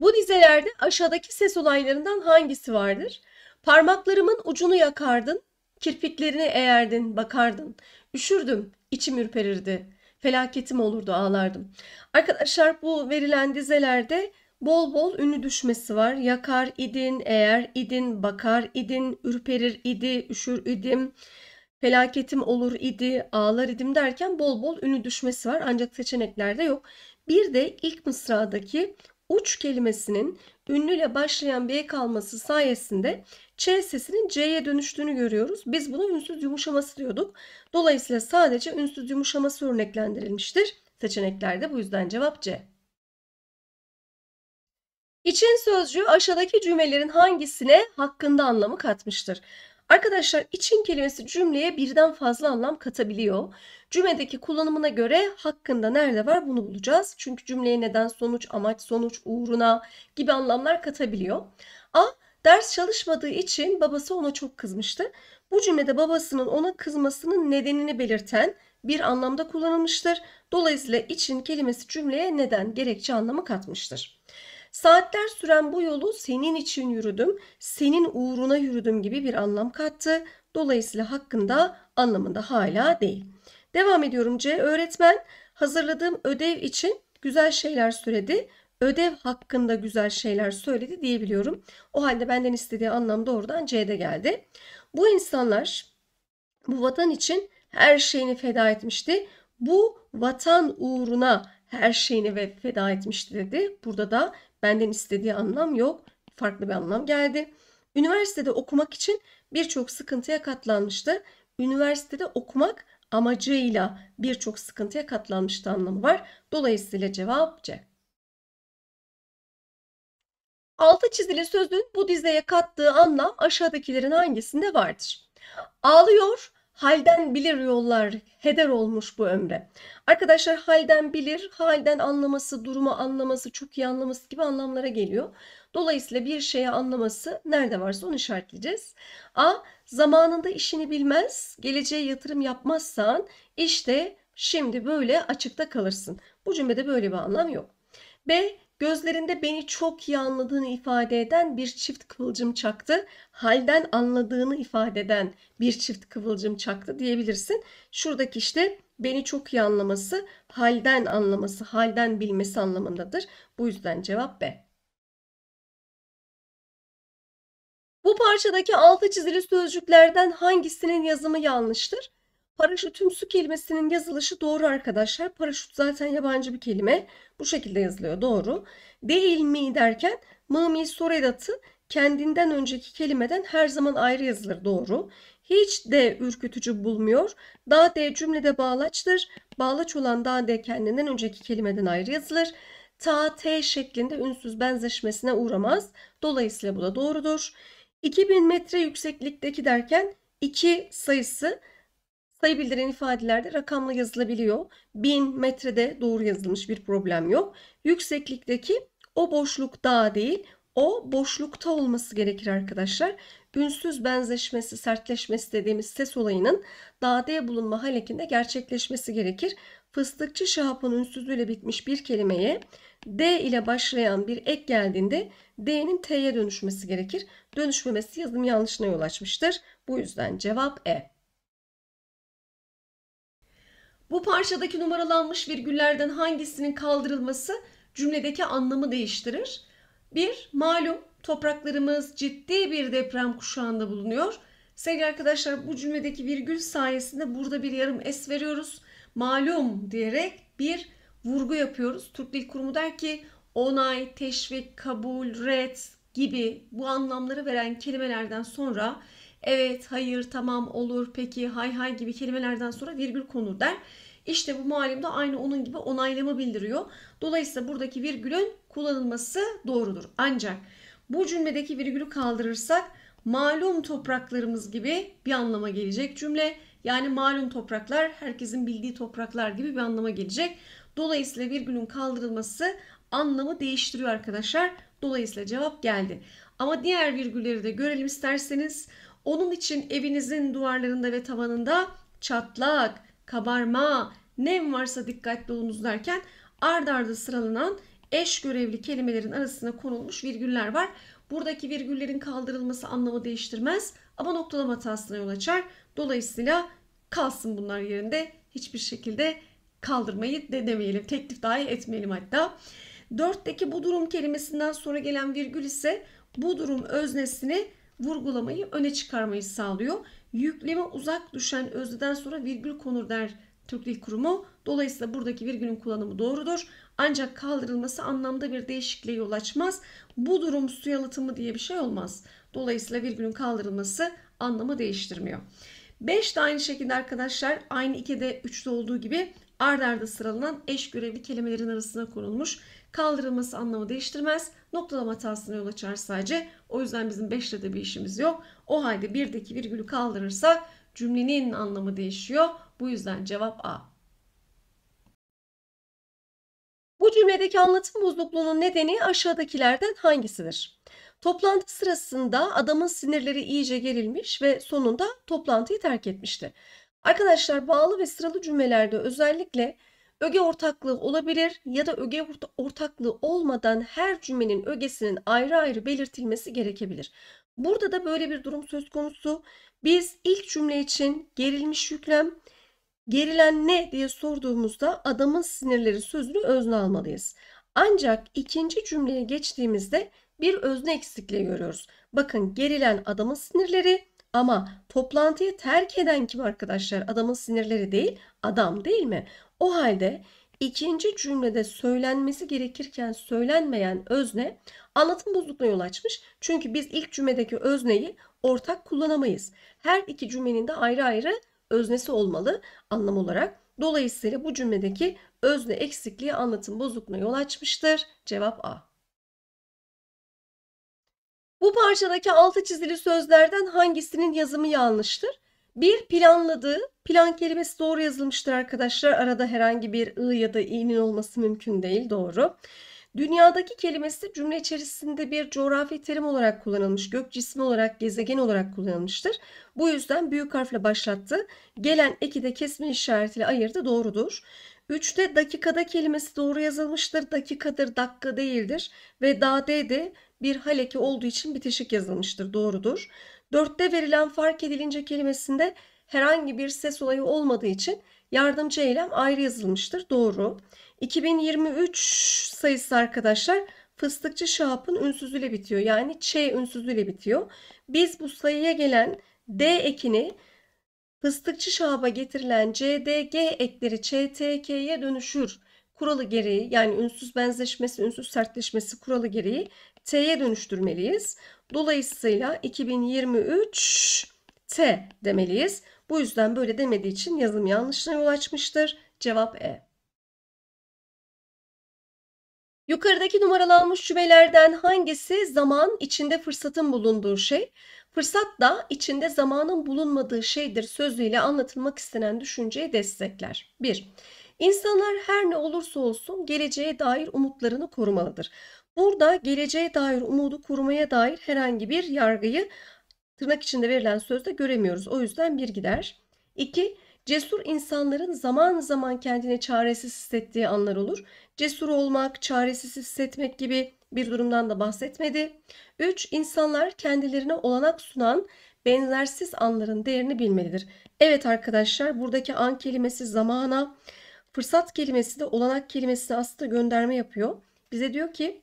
Bu dizelerde aşağıdaki ses olaylarından hangisi vardır? Parmaklarımın ucunu yakardın, kirpiklerini eğerdin, bakardın. Üşürdüm, içim ürperirdi. Felaketim olurdu, ağlardım. Arkadaşlar bu verilen dizelerde bol bol ünlü düşmesi var. Yakar idin, eğer idin, bakar idin, ürperir idi, üşür idim, felaketim olur idi, ağlar idim derken bol bol ünlü düşmesi var. Ancak seçeneklerde yok. Bir de ilk mısradaki uç kelimesinin ünlüyle başlayan bir kalması sayesinde Ç sesinin C'ye dönüştüğünü görüyoruz. Biz bunu ünsüz yumuşaması diyorduk. Dolayısıyla sadece ünsüz yumuşaması örneklendirilmiştir. Seçeneklerde bu yüzden cevap C. İçin sözcüğü aşağıdaki cümlelerin hangisine hakkında anlamı katmıştır? Arkadaşlar için kelimesi cümleye birden fazla anlam katabiliyor. Cümledeki kullanımına göre hakkında nerede var bunu bulacağız. Çünkü cümleye neden, sonuç, amaç, sonuç, uğruna gibi anlamlar katabiliyor. A. Ders çalışmadığı için babası ona çok kızmıştı. Bu cümlede babasının ona kızmasının nedenini belirten bir anlamda kullanılmıştır. Dolayısıyla için kelimesi cümleye neden, gerekçe anlamı katmıştır. Saatler süren bu yolu senin için yürüdüm, senin uğruna yürüdüm gibi bir anlam kattı. Dolayısıyla hakkında anlamında hala değil. Devam ediyorum C. Öğretmen hazırladığım ödev için güzel şeyler söyledi. Ödev hakkında güzel şeyler söyledi diyebiliyorum. O halde benden istediği anlam doğrudan C'de geldi. Bu insanlar bu vatan için her şeyini feda etmişti. Bu vatan uğruna her şeyini ve feda etmişti dedi. Burada da Benden istediği anlam yok. Farklı bir anlam geldi. Üniversitede okumak için birçok sıkıntıya katlanmıştı. Üniversitede okumak amacıyla birçok sıkıntıya katlanmıştı anlamı var. Dolayısıyla cevap C. Altı çizili sözün bu dizeye kattığı anlam aşağıdakilerin hangisinde vardır? Ağlıyor, halden bilir yollar heder olmuş bu ömre. Arkadaşlar halden bilir, halden anlaması, durumu anlaması, çok iyi anlaması gibi anlamlara geliyor. Dolayısıyla bir şeye anlaması nerede varsa onu işaretleyeceğiz. A. Zamanında işini bilmez, geleceğe yatırım yapmazsan işte şimdi böyle açıkta kalırsın. Bu cümlede böyle bir anlam yok. B. Gözlerinde beni çok iyi anladığını ifade eden bir çift kıvılcım çaktı. Halden anladığını ifade eden bir çift kıvılcım çaktı diyebilirsin. Şuradaki işte beni çok iyi anlaması, halden anlaması, halden bilmesi anlamındadır. Bu yüzden cevap B. Bu parçadaki altı çizili sözcüklerden hangisinin yazımı yanlıştır? Paraşütümsü kelimesinin yazılışı doğru arkadaşlar. Paraşüt zaten yabancı bir kelime. Bu şekilde yazılıyor doğru. Değil mi derken mami soredatı kendinden önceki kelimeden her zaman ayrı yazılır doğru. Hiç de ürkütücü bulmuyor. Daha de cümlede bağlaçtır. Bağlaç olan daha de kendinden önceki kelimeden ayrı yazılır. Ta t şeklinde ünsüz benzeşmesine uğramaz. Dolayısıyla bu da doğrudur. 2000 metre yükseklikteki derken 2 sayısı Sayı bildiren ifadelerde rakamla yazılabiliyor. 1000 metrede doğru yazılmış bir problem yok. Yükseklikteki o boşluk dağ değil, o boşlukta olması gerekir arkadaşlar. Ünsüz benzeşmesi, sertleşmesi dediğimiz ses olayının dağde bulunma halekinde gerçekleşmesi gerekir. Fıstıkçı Şahap'ın ünsüzlüğüyle bitmiş bir kelimeye D ile başlayan bir ek geldiğinde D'nin T'ye dönüşmesi gerekir. Dönüşmemesi yazım yanlışına yol açmıştır. Bu yüzden cevap E. Bu parçadaki numaralanmış virgüllerden hangisinin kaldırılması cümledeki anlamı değiştirir? 1. Malum topraklarımız ciddi bir deprem kuşağında bulunuyor. Sevgili arkadaşlar bu cümledeki virgül sayesinde burada bir yarım es veriyoruz. Malum diyerek bir vurgu yapıyoruz. Türk Dil Kurumu der ki onay, teşvik, kabul, red gibi bu anlamları veren kelimelerden sonra evet, hayır, tamam, olur, peki, hay hay gibi kelimelerden sonra virgül konur der. İşte bu muallim de aynı onun gibi onaylama bildiriyor. Dolayısıyla buradaki virgülün kullanılması doğrudur. Ancak bu cümledeki virgülü kaldırırsak malum topraklarımız gibi bir anlama gelecek cümle. Yani malum topraklar herkesin bildiği topraklar gibi bir anlama gelecek. Dolayısıyla virgülün kaldırılması anlamı değiştiriyor arkadaşlar. Dolayısıyla cevap geldi. Ama diğer virgülleri de görelim isterseniz. Onun için evinizin duvarlarında ve tavanında çatlak, kabarma, nem varsa dikkatli olunuz derken ard arda sıralanan eş görevli kelimelerin arasına konulmuş virgüller var. Buradaki virgüllerin kaldırılması anlamı değiştirmez ama noktalama hatasına yol açar. Dolayısıyla kalsın bunlar yerinde. Hiçbir şekilde kaldırmayı denemeyelim. Teklif dahi etmeyelim hatta. Dörtteki bu durum kelimesinden sonra gelen virgül ise bu durum öznesini vurgulamayı öne çıkarmayı sağlıyor. Yükleme uzak düşen özneden sonra virgül konur der Türk Dil Kurumu. Dolayısıyla buradaki virgülün kullanımı doğrudur. Ancak kaldırılması anlamda bir değişikliğe yol açmaz. Bu durum su yalıtımı diye bir şey olmaz. Dolayısıyla virgülün kaldırılması anlamı değiştirmiyor. 5 de aynı şekilde arkadaşlar aynı 2'de 3'te olduğu gibi ard arda sıralanan eş görevli kelimelerin arasına konulmuş. Kaldırılması anlamı değiştirmez. Noktalama hatasına yol açar sadece. O yüzden bizim 5'te de bir işimiz yok. O halde 1'deki virgülü kaldırırsak cümlenin anlamı değişiyor. Bu yüzden cevap A. Bu cümledeki anlatım bozukluğunun nedeni aşağıdakilerden hangisidir? Toplantı sırasında adamın sinirleri iyice gerilmiş ve sonunda toplantıyı terk etmişti. Arkadaşlar bağlı ve sıralı cümlelerde özellikle öge ortaklığı olabilir ya da öge ortaklığı olmadan her cümlenin ögesinin ayrı ayrı belirtilmesi gerekebilir. Burada da böyle bir durum söz konusu. Biz ilk cümle için gerilmiş yüklem, gerilen ne diye sorduğumuzda adamın sinirleri sözünü özne almalıyız. Ancak ikinci cümleye geçtiğimizde bir özne eksikliği görüyoruz. Bakın gerilen adamın sinirleri, ama toplantıyı terk eden kim arkadaşlar? Adamın sinirleri değil, adam değil mi? O halde ikinci cümlede söylenmesi gerekirken söylenmeyen özne anlatım bozukluğuna yol açmış. Çünkü biz ilk cümledeki özneyi ortak kullanamayız. Her iki cümlenin de ayrı ayrı öznesi olmalı anlam olarak. Dolayısıyla bu cümledeki özne eksikliği anlatım bozukluğuna yol açmıştır. Cevap A. Bu parçadaki altı çizili sözlerden hangisinin yazımı yanlıştır? Bir planladığı, plan kelimesi doğru yazılmıştır arkadaşlar. Arada herhangi bir ı ya da i'nin olması mümkün değil, doğru. Dünyadaki kelimesi cümle içerisinde bir coğrafi terim olarak kullanılmış, gök cismi olarak, gezegen olarak kullanılmıştır. Bu yüzden büyük harfle başlattı. Gelen eki de kesme işaretiyle ayırdı, doğrudur. Üçte dakikada kelimesi doğru yazılmıştır. Dakikadır, dakika değildir. Ve dade de bir haleki olduğu için bitişik yazılmıştır. Doğrudur. Dörtte verilen fark edilince kelimesinde herhangi bir ses olayı olmadığı için yardımcı eylem ayrı yazılmıştır. Doğru. 2023 sayısı arkadaşlar fıstıkçı Şahap'ın ünsüzüyle bitiyor. Yani Ç ünsüzüyle bitiyor. Biz bu sayıya gelen D ekini fıstıkçı Şahap'a getirilen C, D, G ekleri Ç, T, K'ye dönüşür kuralı gereği yani ünsüz benzeşmesi, ünsüz sertleşmesi kuralı gereği T'ye dönüştürmeliyiz. Dolayısıyla 2023 T demeliyiz. Bu yüzden böyle demediği için yazım yanlışına yol açmıştır. Cevap E. Yukarıdaki numaralanmış cümlelerden hangisi zaman içinde fırsatın bulunduğu şey? Fırsat da içinde zamanın bulunmadığı şeydir sözüyle anlatılmak istenen düşünceyi destekler. 1. İnsanlar her ne olursa olsun geleceğe dair umutlarını korumalıdır. Burada geleceğe dair umudu korumaya dair herhangi bir yargıyı tırnak içinde verilen sözde göremiyoruz. O yüzden bir gider. İki, Cesur insanların zaman zaman kendine çaresiz hissettiği anlar olur. Cesur olmak, çaresiz hissetmek gibi bir durumdan da bahsetmedi. 3. İnsanlar kendilerine olanak sunan benzersiz anların değerini bilmelidir. Evet arkadaşlar buradaki an kelimesi zamana, Fırsat kelimesi de olanak kelimesine aslında gönderme yapıyor. Bize diyor ki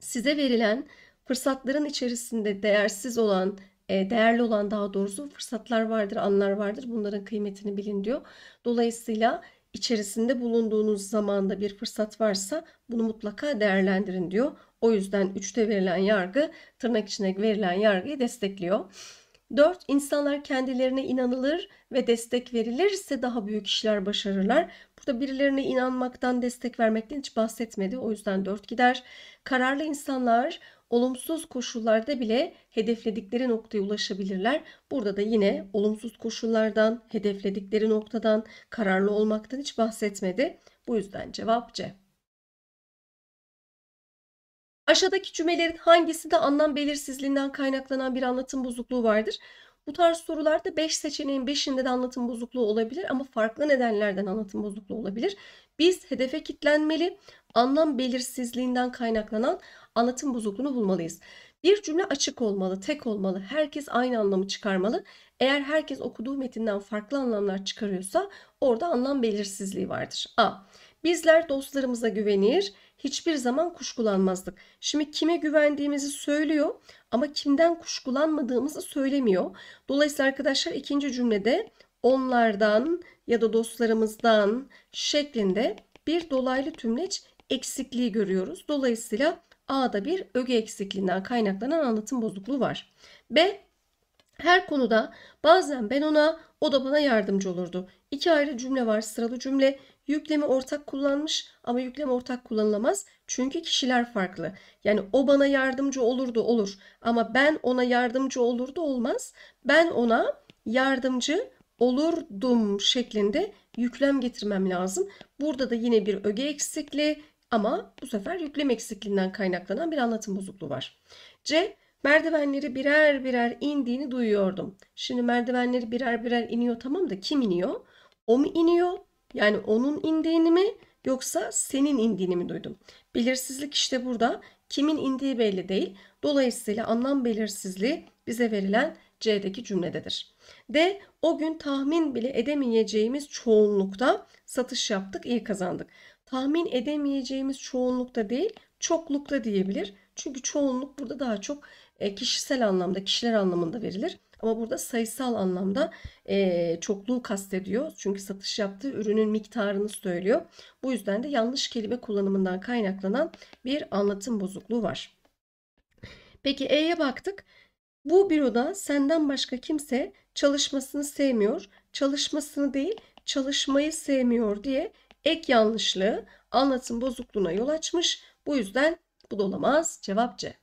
size verilen fırsatların içerisinde değersiz olan, e, değerli olan daha doğrusu fırsatlar vardır, anlar vardır. Bunların kıymetini bilin diyor. Dolayısıyla içerisinde bulunduğunuz zamanda bir fırsat varsa bunu mutlaka değerlendirin diyor. O yüzden üçte verilen yargı tırnak içine verilen yargıyı destekliyor. 4. İnsanlar kendilerine inanılır ve destek verilirse daha büyük işler başarırlar. Burada birilerine inanmaktan, destek vermekten hiç bahsetmedi. O yüzden 4 gider. Kararlı insanlar olumsuz koşullarda bile hedefledikleri noktaya ulaşabilirler. Burada da yine olumsuz koşullardan, hedefledikleri noktadan, kararlı olmaktan hiç bahsetmedi. Bu yüzden cevap C. Aşağıdaki cümlelerin hangisi de anlam belirsizliğinden kaynaklanan bir anlatım bozukluğu vardır? Bu tarz sorularda 5 beş seçeneğin 5'inde de anlatım bozukluğu olabilir ama farklı nedenlerden anlatım bozukluğu olabilir. Biz hedefe kitlenmeli, anlam belirsizliğinden kaynaklanan anlatım bozukluğunu bulmalıyız. Bir cümle açık olmalı, tek olmalı. Herkes aynı anlamı çıkarmalı. Eğer herkes okuduğu metinden farklı anlamlar çıkarıyorsa orada anlam belirsizliği vardır. A. Bizler dostlarımıza güvenir, hiçbir zaman kuşkulanmazdık. Şimdi kime güvendiğimizi söylüyor ama kimden kuşkulanmadığımızı söylemiyor. Dolayısıyla arkadaşlar ikinci cümlede onlardan ya da dostlarımızdan şeklinde bir dolaylı tümleç eksikliği görüyoruz. Dolayısıyla A'da bir öge eksikliğinden kaynaklanan anlatım bozukluğu var. B her konuda bazen ben ona, o da bana yardımcı olurdu. İki ayrı cümle var, sıralı cümle. Yüklemi ortak kullanmış ama yüklem ortak kullanılamaz. Çünkü kişiler farklı. Yani o bana yardımcı olurdu olur ama ben ona yardımcı olurdu olmaz. Ben ona yardımcı olurdum şeklinde yüklem getirmem lazım. Burada da yine bir öge eksikliği ama bu sefer yüklem eksikliğinden kaynaklanan bir anlatım bozukluğu var. C. Merdivenleri birer birer indiğini duyuyordum. Şimdi merdivenleri birer birer iniyor tamam da kim iniyor? O mu iniyor? Yani onun indiğini mi yoksa senin indiğini mi duydum? Belirsizlik işte burada. Kimin indiği belli değil. Dolayısıyla anlam belirsizliği bize verilen C'deki cümlededir. D. O gün tahmin bile edemeyeceğimiz çoğunlukta satış yaptık, iyi kazandık. Tahmin edemeyeceğimiz çoğunlukta değil, çoklukta diyebilir. Çünkü çoğunluk burada daha çok e, kişisel anlamda, kişiler anlamında verilir. Ama burada sayısal anlamda e, çokluğu kastediyor. Çünkü satış yaptığı ürünün miktarını söylüyor. Bu yüzden de yanlış kelime kullanımından kaynaklanan bir anlatım bozukluğu var. Peki E'ye baktık. Bu büroda senden başka kimse çalışmasını sevmiyor, çalışmasını değil çalışmayı sevmiyor diye ek yanlışlığı anlatım bozukluğuna yol açmış. Bu yüzden bu da olamaz. Cevap C.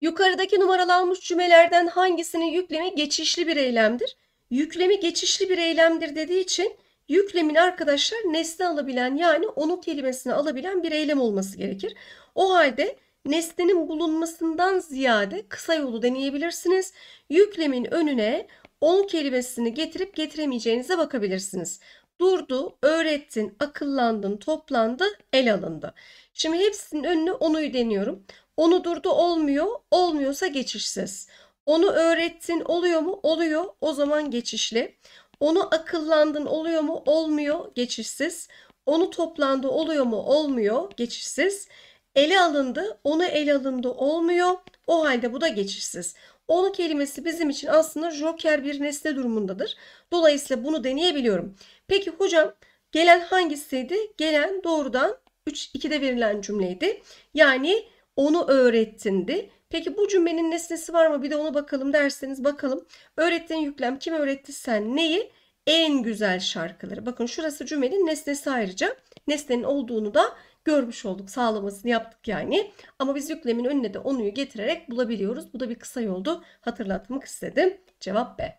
Yukarıdaki numaralanmış cümlelerden hangisinin yüklemi geçişli bir eylemdir? Yüklemi geçişli bir eylemdir dediği için yüklemin arkadaşlar nesne alabilen yani onu kelimesini alabilen bir eylem olması gerekir. O halde nesnenin bulunmasından ziyade kısa yolu deneyebilirsiniz. Yüklemin önüne on kelimesini getirip getiremeyeceğinize bakabilirsiniz. Durdu, öğrettin, akıllandın, toplandı, el alındı. Şimdi hepsinin önüne onu deniyorum. Onu durdu olmuyor. Olmuyorsa geçişsiz. Onu öğrettin oluyor mu? Oluyor. O zaman geçişli. Onu akıllandın oluyor mu? Olmuyor. Geçişsiz. Onu toplandı oluyor mu? Olmuyor. Geçişsiz. Ele alındı. Onu ele alındı olmuyor. O halde bu da geçişsiz. Onu kelimesi bizim için aslında joker bir nesne durumundadır. Dolayısıyla bunu deneyebiliyorum. Peki hocam gelen hangisiydi? Gelen doğrudan 3 2'de verilen cümleydi. Yani onu öğrettindi. Peki bu cümlenin nesnesi var mı? Bir de ona bakalım derseniz bakalım. Öğrettiğin yüklem kim öğretti sen neyi? En güzel şarkıları. Bakın şurası cümlenin nesnesi ayrıca. Nesnenin olduğunu da görmüş olduk. Sağlamasını yaptık yani. Ama biz yüklemin önüne de onuyu getirerek bulabiliyoruz. Bu da bir kısa yoldu. Hatırlatmak istedim. Cevap B.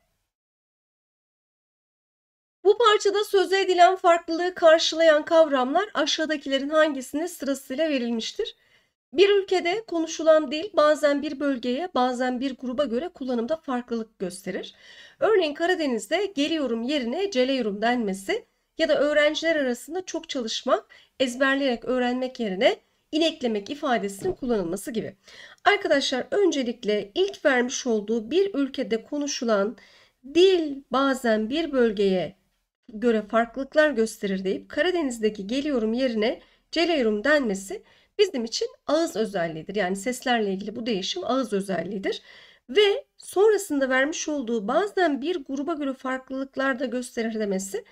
Bu parçada söze edilen farklılığı karşılayan kavramlar aşağıdakilerin hangisine sırasıyla verilmiştir? Bir ülkede konuşulan dil bazen bir bölgeye, bazen bir gruba göre kullanımda farklılık gösterir. Örneğin Karadeniz'de geliyorum yerine celeyorum denmesi ya da öğrenciler arasında çok çalışmak, ezberleyerek öğrenmek yerine ineklemek ifadesinin kullanılması gibi. Arkadaşlar öncelikle ilk vermiş olduğu bir ülkede konuşulan dil bazen bir bölgeye göre farklılıklar gösterir deyip Karadeniz'deki geliyorum yerine celeyorum denmesi bizim için ağız özelliğidir. Yani seslerle ilgili bu değişim ağız özelliğidir. Ve sonrasında vermiş olduğu bazen bir gruba göre farklılıklar da gösterir demesi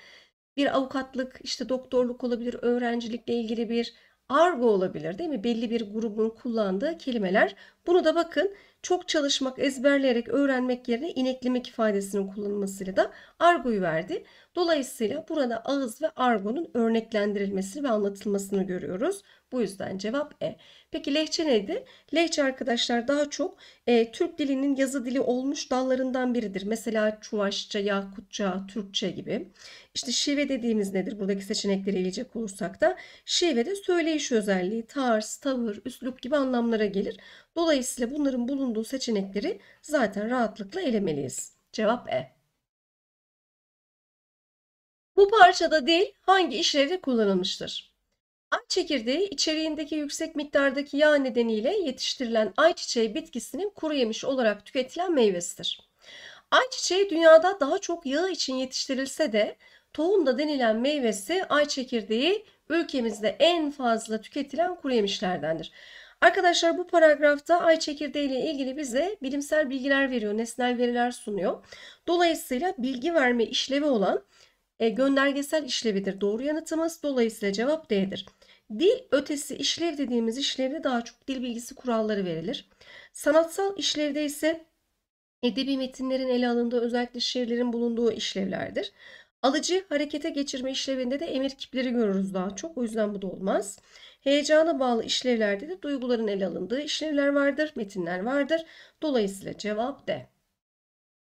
bir avukatlık, işte doktorluk olabilir, öğrencilikle ilgili bir argo olabilir değil mi? Belli bir grubun kullandığı kelimeler. Bunu da bakın çok çalışmak, ezberleyerek öğrenmek yerine ineklemek ifadesinin kullanılmasıyla da argoyu verdi. Dolayısıyla burada ağız ve argonun örneklendirilmesini ve anlatılmasını görüyoruz. Bu yüzden cevap E. Peki lehçe neydi? Lehçe arkadaşlar daha çok e, Türk dilinin yazı dili olmuş dallarından biridir. Mesela Çuvaşça, Yakutça, Türkçe gibi. İşte şive dediğimiz nedir? Buradaki seçenekleri eleyecek olursak da şive de söyleyiş özelliği, tarz, tavır, üslup gibi anlamlara gelir. Dolayısıyla bunların bulunduğu seçenekleri zaten rahatlıkla elemeliyiz. Cevap E. Bu parçada dil hangi işlevde kullanılmıştır? Ay çekirdeği içeriğindeki yüksek miktardaki yağ nedeniyle yetiştirilen ayçiçeği bitkisinin kuru yemiş olarak tüketilen meyvesidir. Ayçiçeği dünyada daha çok yağı için yetiştirilse de tohumda denilen meyvesi ay çekirdeği ülkemizde en fazla tüketilen kuru yemişlerdendir. Arkadaşlar bu paragrafta ay çekirdeği ile ilgili bize bilimsel bilgiler veriyor, nesnel veriler sunuyor. Dolayısıyla bilgi verme işlevi olan e, göndergesel işlevidir. Doğru yanıtımız dolayısıyla cevap D'dir. Dil ötesi işlev dediğimiz işlevde daha çok dil bilgisi kuralları verilir. Sanatsal işlevde ise edebi metinlerin ele alındığı özellikle şiirlerin bulunduğu işlevlerdir. Alıcı harekete geçirme işlevinde de emir kipleri görürüz daha çok. O yüzden bu da olmaz. Heyecana bağlı işlevlerde de duyguların ele alındığı işlevler vardır, metinler vardır. Dolayısıyla cevap D.